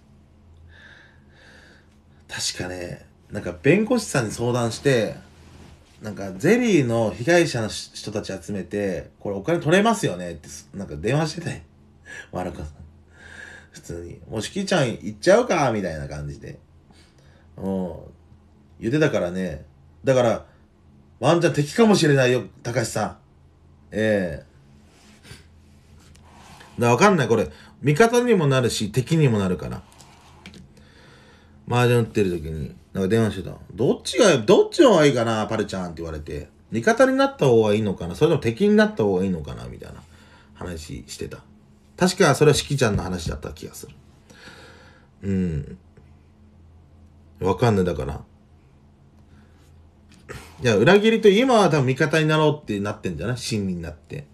確かね、なんか弁護士さんに相談して、なんかゼリーの被害者の人たち集めて、これお金取れますよねって、なんか電話してたよ。悪 (laughs) ルカさん。普通に。もうしきちゃん行っちゃうかみたいな感じで。もう、言ってたからね。だから、ワンちゃん敵かもしれないよ、高橋さん。ええー。かわかんない、これ。味方にもなるし、敵にもなるから。麻雀打ってる時に、なんか電話してた。どっちが、どっちの方がいいかな、パルちゃんって言われて。味方になった方がいいのかなそれとも敵になった方がいいのかなみたいな話してた。確かそれはしきちゃんの話だった気がする。うん。わかんない、だから。いや、裏切りと今は多分味方になろうってなってんじゃない親身になって。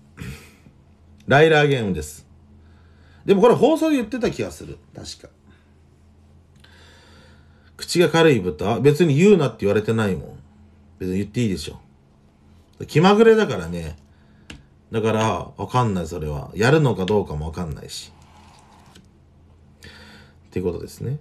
ライラーゲームです。でもこれ放送で言ってた気がする。確か。口が軽い豚別に言うなって言われてないもん。別に言っていいでしょ。気まぐれだからね。だから、わかんない、それは。やるのかどうかもわかんないし。っていうことですね。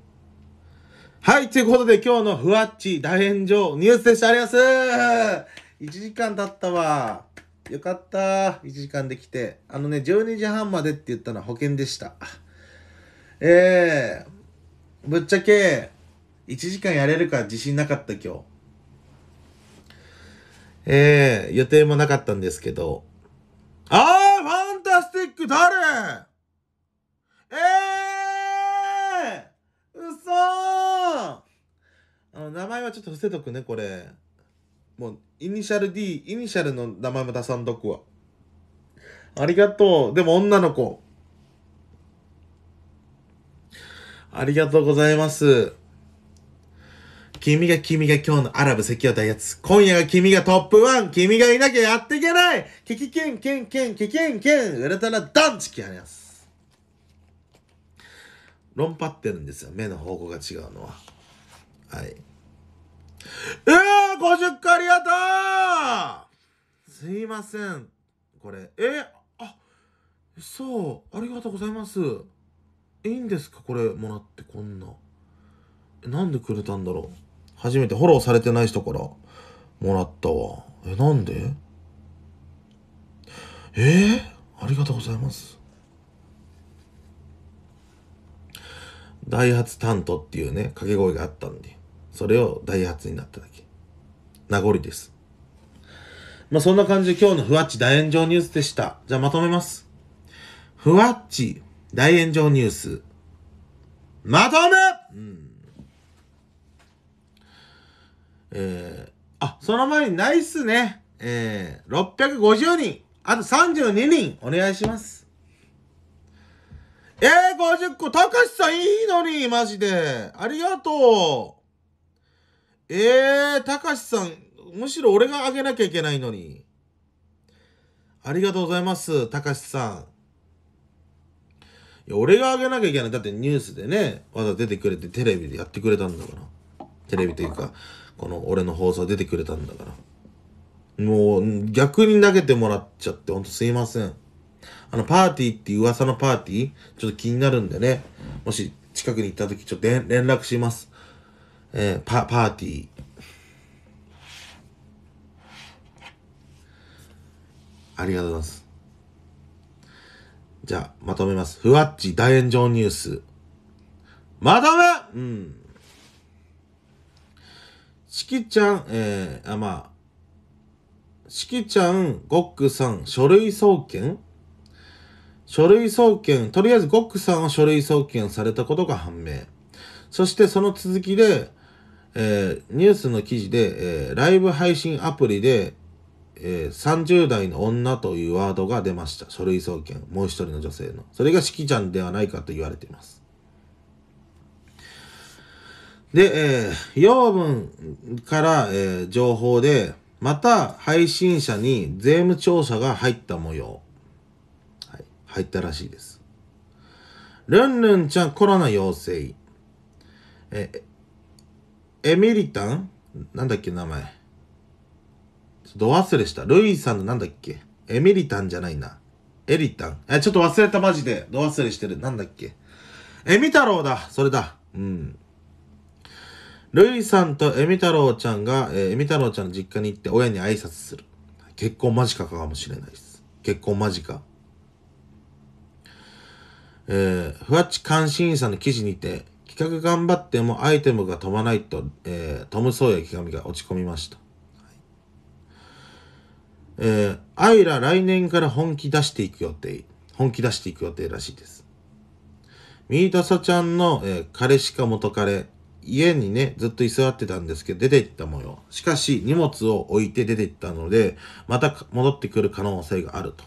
はい、ということで今日のふわっち大炎上ニュースでした。ありがとうございます !1 時間経ったわ。よかった。1時間できて。あのね、12時半までって言ったのは保険でした。えー、ぶっちゃけ、1時間やれるか自信なかった今日。えー、予定もなかったんですけど。あー、ファンタスティック誰えー、うそーあの、名前はちょっと伏せとくね、これ。もう、イニシャル D、イニシャルの名前も出さんとくわ。ありがとう。でも女の子。ありがとうございます。君が君が今日のアラブ赤道大やつ。今夜が君がトップワン。君がいなきゃやっていけないキキケンケンケンキケンケンウルトラダンチキハニャス。論破ってるんですよ。目の方向が違うのは。はい。えー、50回ありがとうすいません。これ、えー、あ、そう、ありがとうございます。いいんですかこれもらってこんな。え、なんでくれたんだろう初めてフォローされてない人からもらったわ。え、なんでえー、ありがとうございます。ダイハツ担当っていうね、掛け声があったんで。それをダイハツになっただけ。名残です。まあ、そんな感じで今日のふわっち大炎上ニュースでした。じゃあまとめます。ふわっち大炎上ニュース。まとめ、うん、えー、あ、その前にないっすね。えー、650人、あと32人、お願いします。えー、50個、たかしさんいいのに、マジで。ありがとう。えー、たかしさん、むしろ俺があげなきゃいけないのに。ありがとうございます、たかしさん。いや、俺があげなきゃいけない。だってニュースでね、わざ出てくれてテレビでやってくれたんだから。テレビというか、この俺の放送出てくれたんだから。もう、逆に投げてもらっちゃって、ほんとすいません。あの、パーティーっていう噂のパーティー、ちょっと気になるんでね、もし近くに行った時、ちょっと連絡します。えー、パパーティー。ありがとうございます。じゃあ、まとめます。ふわっち大炎上ニュース。まとめうん。しきちゃん、えー、あ、まあ、しきちゃん、ごっくさん、書類送検書類送検、とりあえずごっくさんは書類送検されたことが判明。そしてその続きで、えー、ニュースの記事で、えー、ライブ配信アプリで、えー、30代の女というワードが出ました。書類送検。もう一人の女性の。それがしきちゃんではないかと言われています。で、えー、養分から、えー、情報で、また配信者に税務調査が入った模様。はい、入ったらしいです。ルンルンちゃんコロナ陽性。えーエミリタンなんだっけ、名前。ちょっと忘れした。ルイさんのなんだっけエミリタンじゃないな。エリタン。え、ちょっと忘れた、マジで。ど忘れしてる。なんだっけ。エミ太郎だ。それだ。うん。ルイさんとエミ太郎ちゃんが、えー、エミ太郎ちゃんの実家に行って親に挨拶する。結婚間近かもしれないです。結婚間近。えー、ふわっち監視員さんの記事にて、企画頑張ってもアイテムが飛ばないと、えー、トム・ソーヤガミが落ち込みました。えー、アイラ来年から本気出していく予定、本気出していく予定らしいです。ミータサちゃんの、えー、彼氏か元彼、家にね、ずっと居座ってたんですけど、出て行った模様。しかし、荷物を置いて出て行ったので、また戻ってくる可能性があると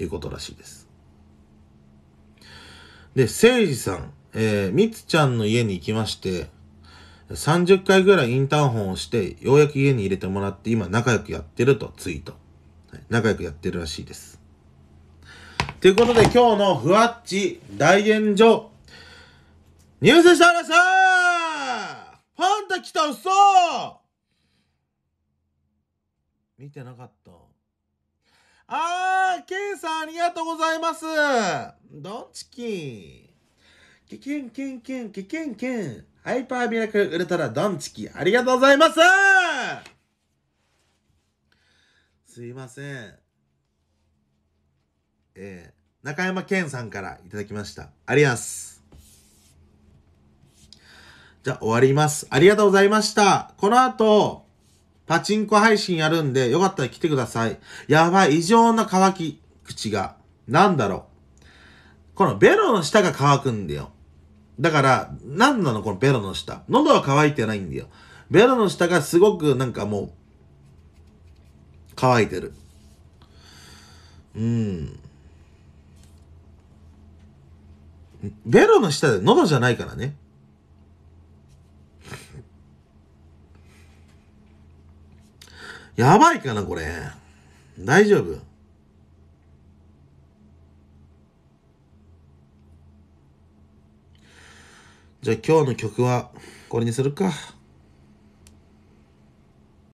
いうことらしいです。で、せいじさん、えー、みつちゃんの家に行きまして、30回ぐらいインターホンをして、ようやく家に入れてもらって、今仲良くやってるとツイート。仲良くやってるらしいです。ということで今日のふわっち大炎上、ニュースしたらさパンタ来た嘘見てなかった。あー、ケイさんありがとうございますドンチキン。ケケンケンケンケケンケン。ハイパーミラクルウルトラドンチキ。ありがとうございますすいません。えー、中山健さんからいただきました。ありがとうございます。じゃあ終わります。ありがとうございました。この後、パチンコ配信やるんで、よかったら来てください。やばい、異常な乾き口が。なんだろう。このベロの下が乾くんだよ。だから、なんなのこのベロの下。喉は乾いてないんだよ。ベロの下がすごくなんかもう、乾いてる。うん。ベロの下で喉じゃないからね。やばいかな、これ。大丈夫じゃあ今日の曲はこれにするか。